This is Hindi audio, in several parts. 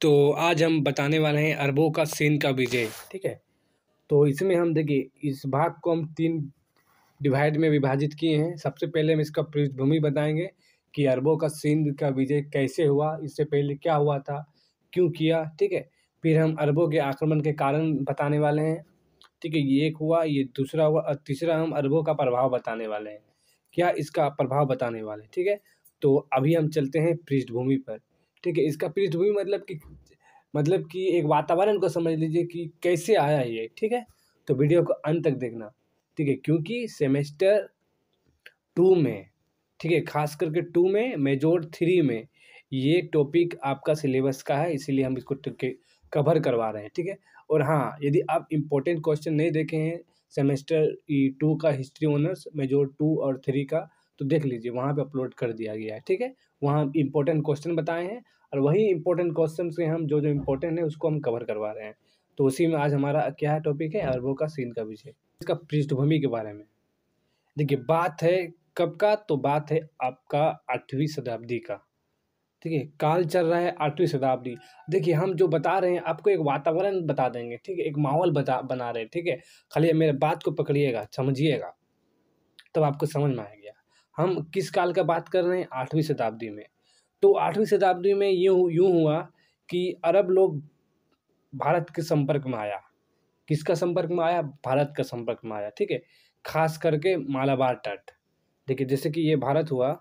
तो आज हम बताने वाले हैं अरबों का सेन का विजय ठीक है तो इसमें हम देखिए इस भाग को हम तीन डिवाइड में विभाजित किए हैं सबसे पहले हम इसका पृष्ठभूमि बताएंगे कि अरबों का सिंध का विजय कैसे हुआ इससे पहले क्या हुआ था क्यों किया ठीक है फिर हम अरबों के आक्रमण के कारण बताने वाले हैं ठीक है ये एक हुआ ये दूसरा हुआ और तीसरा हम अरबों का प्रभाव बताने वाले हैं क्या इसका प्रभाव बताने वाले ठीक है तो अभी हम चलते हैं पृष्ठभूमि पर ठीक है इसका पृष्ठभूमि मतलब कि मतलब कि एक वातावरण को समझ लीजिए कि कैसे आया ये ठीक है तो वीडियो को अंत तक देखना ठीक है क्योंकि सेमेस्टर टू में ठीक है खास करके टू में मेजोर थ्री में ये टॉपिक आपका सिलेबस का है इसीलिए हम इसको कवर करवा रहे हैं ठीक है और हाँ यदि आप इम्पोर्टेंट क्वेश्चन नहीं देखे हैं सेमेस्टर टू का हिस्ट्री ऑनर्स मेजोर टू और थ्री का तो देख लीजिए वहाँ पे अपलोड कर दिया गया है ठीक है वहाँ इम्पोर्टेंट क्वेश्चन बताए हैं और वही इंपॉर्टेंट क्वेश्चन से हम जो जो इम्पोर्टेंट है उसको हम कवर करवा रहे हैं तो उसी में आज हमारा क्या टॉपिक है अरबों का सीन का विषय इसका पृष्ठभूमि के बारे में देखिए बात है कब का तो बात है आपका आठवीं शताब्दी का ठीक है काल चल रहा है आठवीं शताब्दी देखिए हम जो बता रहे हैं आपको एक वातावरण बता देंगे ठीक है एक माहौल बता बना रहे हैं ठीक है खाली मेरे बात को पकड़िएगा समझिएगा तब तो आपको समझ में आएगा हम किस काल का बात कर रहे हैं आठवीं शताब्दी में तो आठवीं शताब्दी में ये यूँ हुआ कि अरब लोग भारत के संपर्क में आया किसका संपर्क में आया भारत का संपर्क में आया ठीक है खास करके मालाबार तट देखिए जैसे कि ये भारत हुआ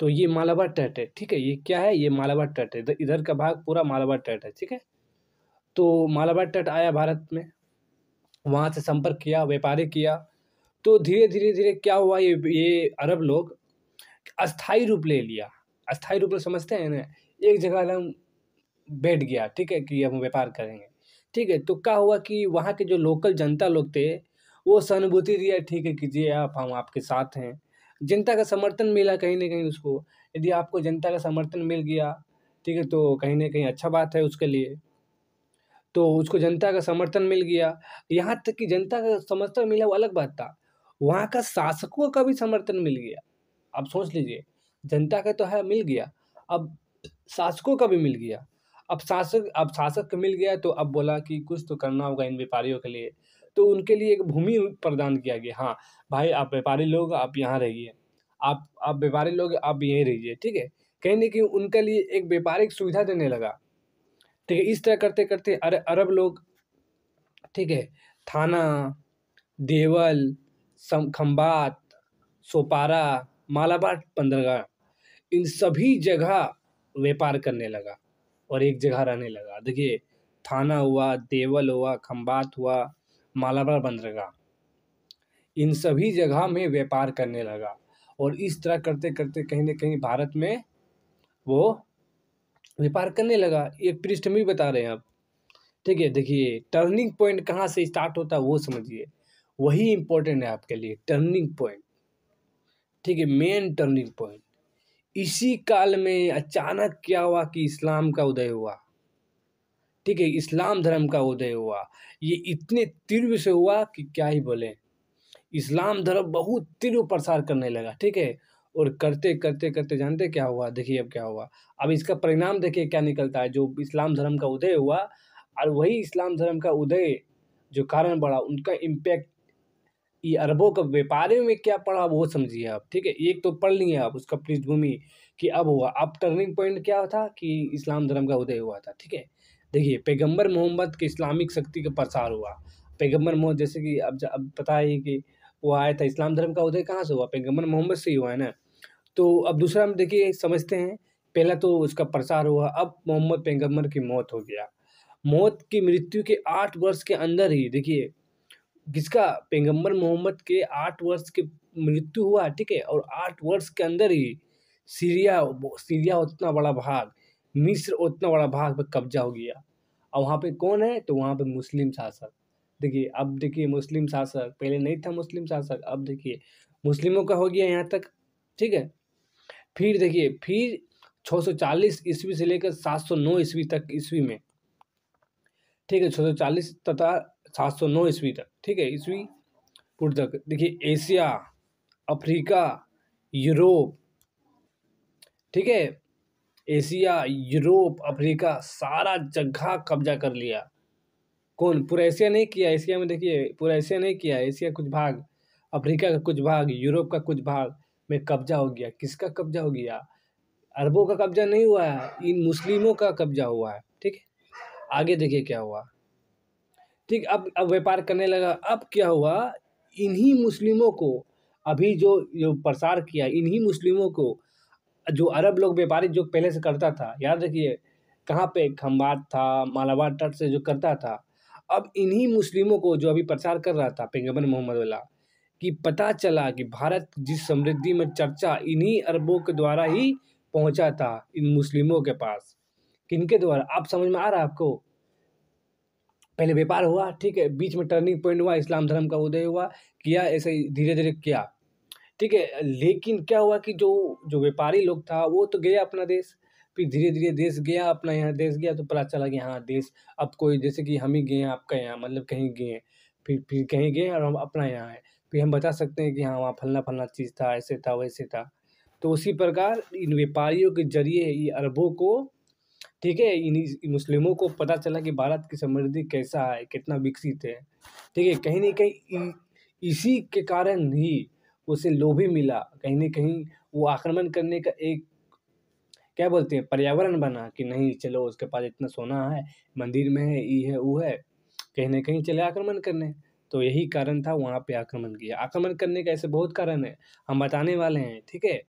तो ये मालाबार तट है ठीक है ये क्या है ये मालाबार तट है इधर का भाग पूरा मालाबार तट है ठीक है तो मालाबार तट आया भारत में वहाँ से संपर्क किया व्यापारी किया तो धीरे धीरे धीरे क्या हुआ ये ये अरब लोग अस्थाई रूप ले लिया अस्थायी रूप में समझते हैं ना एक जगह हम बैठ गया ठीक है कि हम व्यापार करेंगे ठीक है तो क्या हुआ कि वहाँ के जो लोकल जनता लोग थे वो सहानुभूति दिया ठीक है कीजिए आप हम आपके साथ हैं जनता का समर्थन मिला कहीं ना कहीं उसको यदि आपको जनता का समर्थन मिल गया ठीक है तो कहीं ना कहीं अच्छा बात है उसके लिए तो उसको जनता का समर्थन मिल गया यहाँ तक कि जनता का समर्थन मिला वो अलग बात था वहाँ का शासकों का भी समर्थन मिल गया आप सोच लीजिए जनता का तो है मिल गया अब शासकों का भी मिल गया अब शासक अब शासक का मिल गया तो अब बोला कि कुछ तो करना होगा इन व्यापारियों के लिए तो उनके लिए एक भूमि प्रदान किया गया हाँ भाई आप व्यापारी लोग आप यहाँ रहिए आप आप व्यापारी लोग आप यहीं रहिए ठीक है कहीं की उनके लिए एक व्यापारिक सुविधा देने लगा ठीक है इस तरह करते करते अरे अरब लोग ठीक है थाना देवल सम खम्बात सोपारा मालाबार बंदरगाह इन सभी जगह व्यापार करने लगा और एक जगह रहने लगा देखिए थाना हुआ देवल हुआ खम्बात हुआ मालाबार बंदरगाह इन सभी जगह में व्यापार करने लगा और इस तरह करते करते कहीं ना कहीं भारत में वो व्यापार करने लगा एक पृष्ठ में बता रहे हैं आप ठीक है देखिए टर्निंग पॉइंट कहाँ से स्टार्ट होता है वो समझिए वही इम्पोर्टेंट है आपके लिए टर्निंग पॉइंट ठीक है मेन टर्निंग पॉइंट इसी काल में अचानक क्या हुआ कि इस्लाम का उदय हुआ ठीक है इस्लाम धर्म का उदय हुआ ये इतने तीव्र से हुआ कि क्या ही बोले इस्लाम धर्म बहुत तीव्र प्रसार करने लगा ठीक है और करते करते करते जानते क्या हुआ देखिए अब क्या हुआ अब इसका परिणाम देखिए क्या निकलता है जो इस्लाम धर्म का उदय हुआ और वही इस्लाम धर्म का उदय जो कारण बढ़ा उनका इम्पैक्ट ये अरबों का व्यापार में क्या पढ़ा वो समझिए आप ठीक है एक तो पढ़ लिए आप उसका पृष्ठभूमि कि अब हुआ अब टर्निंग पॉइंट क्या था कि इस्लाम धर्म का उदय हुआ था ठीक है देखिए पैगंबर मोहम्मद के इस्लामिक शक्ति का प्रसार हुआ पैगंबर मोहम्मद जैसे कि अब अब पता है कि वो आया था इस्लाम धर्म का उदय कहाँ से हुआ पैगम्बर मोहम्मद से ही हुआ है ना तो अब दूसरा हम देखिए समझते हैं पहला तो उसका प्रसार हुआ अब मोहम्मद पैगम्बर की मौत हो गया मौत की मृत्यु के आठ वर्ष के अंदर ही देखिए जिसका पैगम्बर मोहम्मद के आठ वर्ष के मृत्यु हुआ ठीक है और आठ वर्ष के अंदर ही सीरिया सीरिया उतना बड़ा भाग मिस्र उतना बड़ा भाग पर कब्जा हो गया और वहाँ पे कौन है तो वहाँ पे मुस्लिम शासक देखिए अब देखिए मुस्लिम शासक पहले नहीं था मुस्लिम शासक अब देखिए मुस्लिमों का हो गया यहाँ तक ठीक है फिर देखिए फिर 640 ईस्वी से लेकर 709 ईस्वी तक ईस्वी में ठीक है 640 तथा सात सौ नौ ईस्वी तक ठीक है ईस्वी पूर्व तक देखिए एशिया अफ्रीका यूरोप ठीक है एशिया यूरोप अफ्रीका सारा जगह कब्जा कर लिया कौन पूरा एशिया नहीं किया एशिया में देखिए पूरा एशिया नहीं किया एशिया कुछ भाग अफ्रीका का कुछ भाग यूरोप का कुछ भाग में कब्जा हो गया किसका कब्जा हो गया अरबों का कब्जा नहीं हुआ है इन मुस्लिमों का कब्जा हुआ है ठीक है आगे देखिए क्या हुआ ठीक अब अब व्यापार करने लगा अब क्या हुआ इन्हीं मुस्लिमों को अभी जो जो प्रसार किया इन्हीं मुस्लिमों को जो अरब लोग व्यापारी जो पहले से करता था याद रखिए कहाँ पे खम्बात था मालाबार तट से जो करता था अब इन्हीं मुस्लिमों को जो अभी प्रचार कर रहा था पैगम्बर मोहम्मद वाला कि पता चला कि भारत जिस समृद्धि में चर्चा इन्हीं अरबों के द्वारा ही पहुंचा था इन मुस्लिमों के पास किनके द्वारा आप समझ में आ रहा है आपको पहले व्यापार हुआ ठीक है बीच में टर्निंग पॉइंट हुआ इस्लाम धर्म का उदय हुआ किया ऐसे ही धीरे धीरे किया ठीक है लेकिन क्या हुआ कि जो जो व्यापारी लोग था वो तो गया अपना देश फिर धीरे धीरे देश गया अपना यहाँ देश गया तो पता चला कि हाँ देश अब कोई जैसे कि हम ही गए हैं आपका यहाँ मतलब कहीं गए हैं फिर फिर कहीं गए और हम अपना यहाँ है फिर हम बता सकते हैं कि हाँ वहाँ फलना फलना चीज़ था ऐसे था वैसे था तो उसी प्रकार इन व्यापारियों के जरिए ये अरबों को ठीक है इन्हीं मुस्लिमों को पता चला कि भारत की समृद्धि कैसा है कितना विकसित है ठीक है कहीं ना कहीं इसी के कारण ही उसे लोभी मिला कहीं ना कहीं वो आक्रमण करने का एक क्या बोलते हैं पर्यावरण बना कि नहीं चलो उसके पास इतना सोना है मंदिर में है ये है वो है कहीं ना कहीं चले आक्रमण करने तो यही कारण था वहाँ पे आक्रमण किया आक्रमण करने का ऐसे बहुत कारण है हम बताने वाले हैं ठीक है